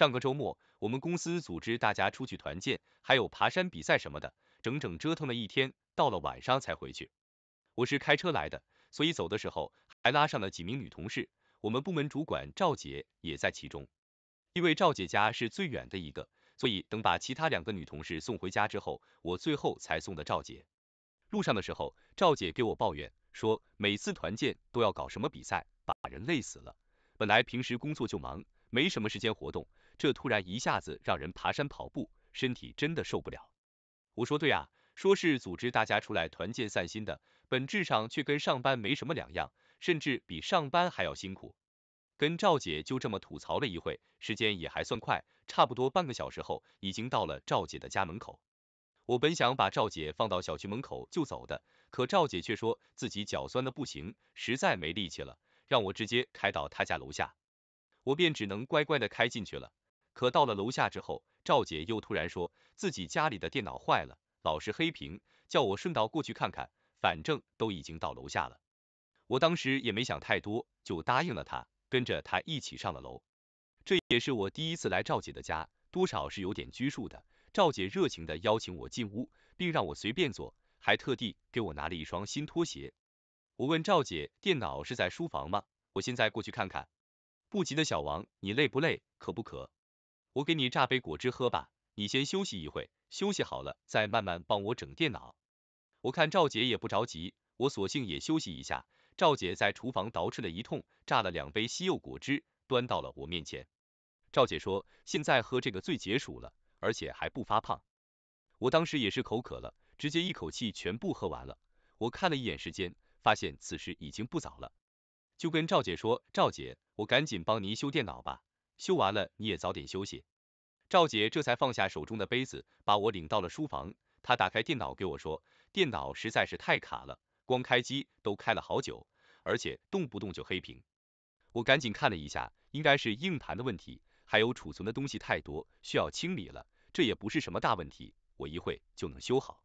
上个周末，我们公司组织大家出去团建，还有爬山比赛什么的，整整折腾了一天，到了晚上才回去。我是开车来的，所以走的时候还拉上了几名女同事，我们部门主管赵姐也在其中。因为赵姐家是最远的一个，所以等把其他两个女同事送回家之后，我最后才送的赵姐。路上的时候，赵姐给我抱怨说，每次团建都要搞什么比赛，把人累死了。本来平时工作就忙，没什么时间活动。这突然一下子让人爬山跑步，身体真的受不了。我说对啊，说是组织大家出来团建散心的，本质上却跟上班没什么两样，甚至比上班还要辛苦。跟赵姐就这么吐槽了一会，时间也还算快，差不多半个小时后，已经到了赵姐的家门口。我本想把赵姐放到小区门口就走的，可赵姐却说自己脚酸的不行，实在没力气了，让我直接开到她家楼下。我便只能乖乖的开进去了。可到了楼下之后，赵姐又突然说自己家里的电脑坏了，老是黑屏，叫我顺道过去看看，反正都已经到楼下了。我当时也没想太多，就答应了她，跟着她一起上了楼。这也是我第一次来赵姐的家，多少是有点拘束的。赵姐热情的邀请我进屋，并让我随便坐，还特地给我拿了一双新拖鞋。我问赵姐，电脑是在书房吗？我现在过去看看。不急的小王，你累不累？渴不渴？我给你榨杯果汁喝吧，你先休息一会，休息好了再慢慢帮我整电脑。我看赵姐也不着急，我索性也休息一下。赵姐在厨房捯饬了一通，榨了两杯西柚果汁，端到了我面前。赵姐说，现在喝这个最解暑了，而且还不发胖。我当时也是口渴了，直接一口气全部喝完了。我看了一眼时间，发现此时已经不早了，就跟赵姐说，赵姐，我赶紧帮您修电脑吧。修完了，你也早点休息。赵姐这才放下手中的杯子，把我领到了书房。她打开电脑给我说，电脑实在是太卡了，光开机都开了好久，而且动不动就黑屏。我赶紧看了一下，应该是硬盘的问题，还有储存的东西太多，需要清理了。这也不是什么大问题，我一会就能修好。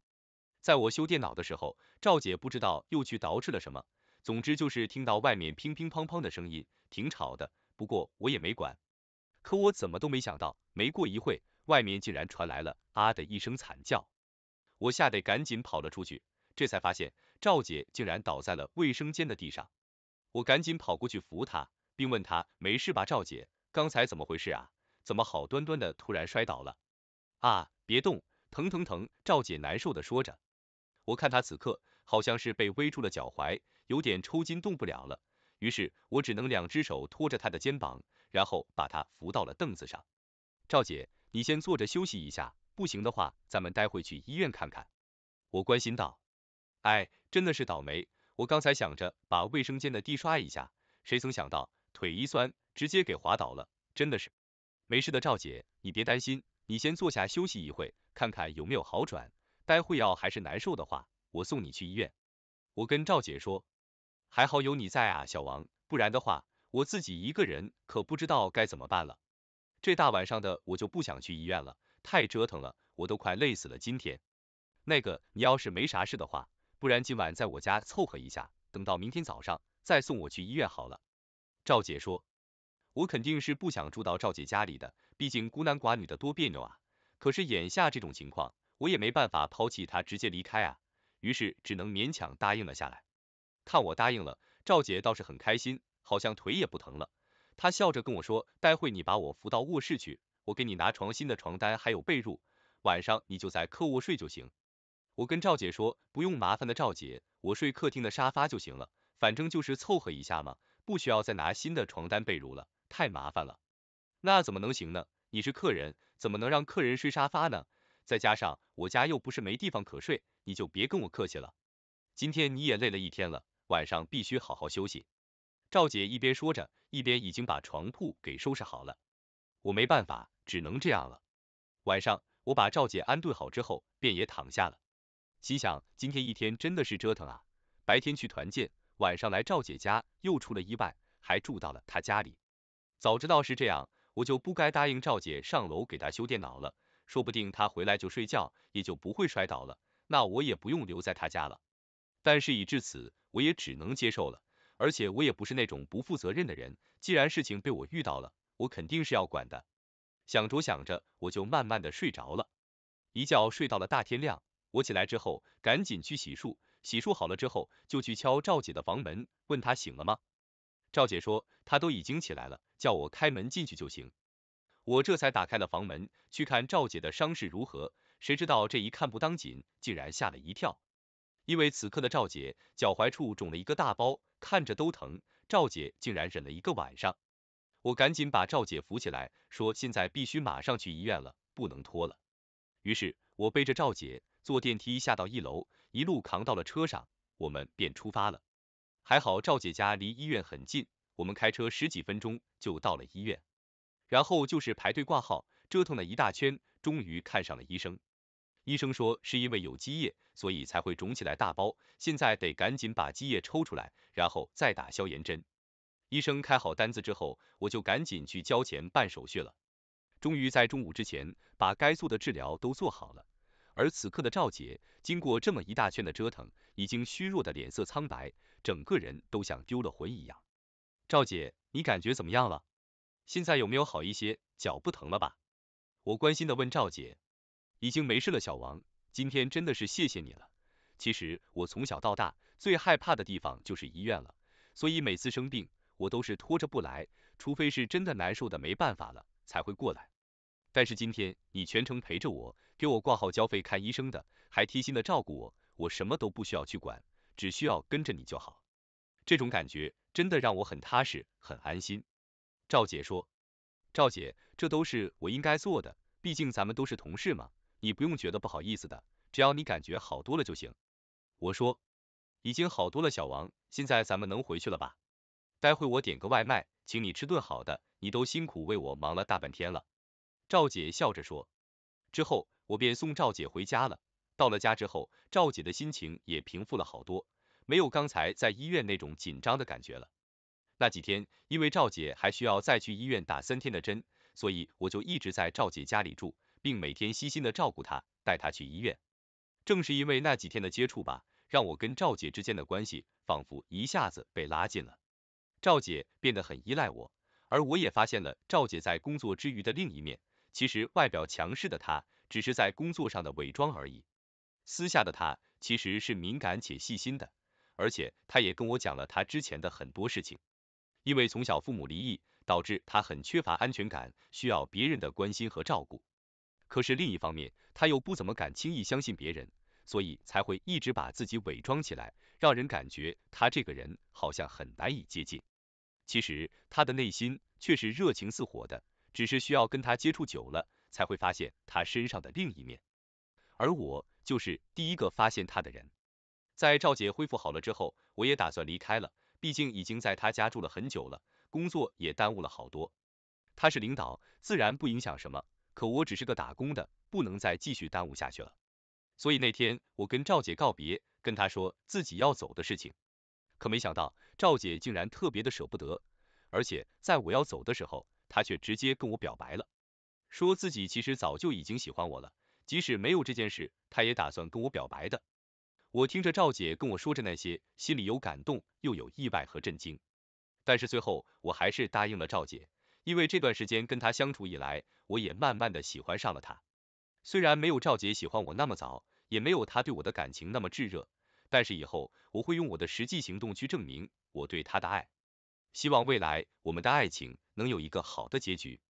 在我修电脑的时候，赵姐不知道又去捯饬了什么，总之就是听到外面乒乒乓乓的声音，挺吵的，不过我也没管。可我怎么都没想到，没过一会外面竟然传来了啊的一声惨叫，我吓得赶紧跑了出去，这才发现赵姐竟然倒在了卫生间的地上，我赶紧跑过去扶她，并问她没事吧，赵姐，刚才怎么回事啊？怎么好端端的突然摔倒了？啊，别动，疼疼疼！赵姐难受的说着，我看她此刻好像是被围住了脚踝，有点抽筋，动不了了，于是我只能两只手托着她的肩膀。然后把她扶到了凳子上，赵姐，你先坐着休息一下，不行的话，咱们待会去医院看看。我关心道，哎，真的是倒霉，我刚才想着把卫生间的地刷一下，谁曾想到腿一酸，直接给滑倒了，真的是。没事的，赵姐，你别担心，你先坐下休息一会，看看有没有好转，待会要还是难受的话，我送你去医院。我跟赵姐说，还好有你在啊，小王，不然的话。我自己一个人可不知道该怎么办了，这大晚上的我就不想去医院了，太折腾了，我都快累死了。今天那个你要是没啥事的话，不然今晚在我家凑合一下，等到明天早上再送我去医院好了。赵姐说，我肯定是不想住到赵姐家里的，毕竟孤男寡女的多别扭啊。可是眼下这种情况，我也没办法抛弃她直接离开啊，于是只能勉强答应了下来。看我答应了，赵姐倒是很开心。好像腿也不疼了，他笑着跟我说，待会你把我扶到卧室去，我给你拿床新的床单还有被褥，晚上你就在客卧睡就行。我跟赵姐说，不用麻烦的赵姐，我睡客厅的沙发就行了，反正就是凑合一下嘛，不需要再拿新的床单被褥了，太麻烦了。那怎么能行呢？你是客人，怎么能让客人睡沙发呢？再加上我家又不是没地方可睡，你就别跟我客气了。今天你也累了一天了，晚上必须好好休息。赵姐一边说着，一边已经把床铺给收拾好了。我没办法，只能这样了。晚上我把赵姐安顿好之后，便也躺下了，心想今天一天真的是折腾啊，白天去团建，晚上来赵姐家又出了意外，还住到了她家里。早知道是这样，我就不该答应赵姐上楼给她修电脑了，说不定她回来就睡觉，也就不会摔倒了，那我也不用留在她家了。但事已至此，我也只能接受了。而且我也不是那种不负责任的人，既然事情被我遇到了，我肯定是要管的。想着想着，我就慢慢的睡着了，一觉睡到了大天亮。我起来之后，赶紧去洗漱，洗漱好了之后，就去敲赵姐的房门，问她醒了吗？赵姐说她都已经起来了，叫我开门进去就行。我这才打开了房门，去看赵姐的伤势如何，谁知道这一看不当紧，竟然吓了一跳，因为此刻的赵姐脚踝处肿了一个大包。看着都疼，赵姐竟然忍了一个晚上。我赶紧把赵姐扶起来，说现在必须马上去医院了，不能拖了。于是，我背着赵姐坐电梯下到一楼，一路扛到了车上，我们便出发了。还好赵姐家离医院很近，我们开车十几分钟就到了医院。然后就是排队挂号，折腾了一大圈，终于看上了医生。医生说是因为有积液，所以才会肿起来大包，现在得赶紧把积液抽出来，然后再打消炎针。医生开好单子之后，我就赶紧去交钱办手续了。终于在中午之前把该做的治疗都做好了。而此刻的赵姐，经过这么一大圈的折腾，已经虚弱的脸色苍白，整个人都像丢了魂一样。赵姐，你感觉怎么样了？现在有没有好一些？脚不疼了吧？我关心的问赵姐。已经没事了，小王，今天真的是谢谢你了。其实我从小到大最害怕的地方就是医院了，所以每次生病我都是拖着不来，除非是真的难受的没办法了才会过来。但是今天你全程陪着我，给我挂号、交费、看医生的，还贴心的照顾我，我什么都不需要去管，只需要跟着你就好。这种感觉真的让我很踏实，很安心。赵姐说，赵姐，这都是我应该做的，毕竟咱们都是同事嘛。你不用觉得不好意思的，只要你感觉好多了就行。我说，已经好多了，小王，现在咱们能回去了吧？待会我点个外卖，请你吃顿好的，你都辛苦为我忙了大半天了。赵姐笑着说。之后，我便送赵姐回家了。到了家之后，赵姐的心情也平复了好多，没有刚才在医院那种紧张的感觉了。那几天，因为赵姐还需要再去医院打三天的针，所以我就一直在赵姐家里住。并每天悉心的照顾她，带她去医院。正是因为那几天的接触吧，让我跟赵姐之间的关系仿佛一下子被拉近了。赵姐变得很依赖我，而我也发现了赵姐在工作之余的另一面。其实外表强势的她，只是在工作上的伪装而已。私下的她其实是敏感且细心的，而且她也跟我讲了她之前的很多事情。因为从小父母离异，导致她很缺乏安全感，需要别人的关心和照顾。可是另一方面，他又不怎么敢轻易相信别人，所以才会一直把自己伪装起来，让人感觉他这个人好像很难以接近。其实他的内心却是热情似火的，只是需要跟他接触久了，才会发现他身上的另一面。而我就是第一个发现他的人。在赵姐恢复好了之后，我也打算离开了，毕竟已经在他家住了很久了，工作也耽误了好多。他是领导，自然不影响什么。可我只是个打工的，不能再继续耽误下去了。所以那天我跟赵姐告别，跟她说自己要走的事情，可没想到赵姐竟然特别的舍不得，而且在我要走的时候，她却直接跟我表白了，说自己其实早就已经喜欢我了，即使没有这件事，她也打算跟我表白的。我听着赵姐跟我说着那些，心里有感动，又有意外和震惊，但是最后我还是答应了赵姐。因为这段时间跟他相处以来，我也慢慢的喜欢上了他。虽然没有赵姐喜欢我那么早，也没有他对我的感情那么炙热，但是以后我会用我的实际行动去证明我对他的爱。希望未来我们的爱情能有一个好的结局。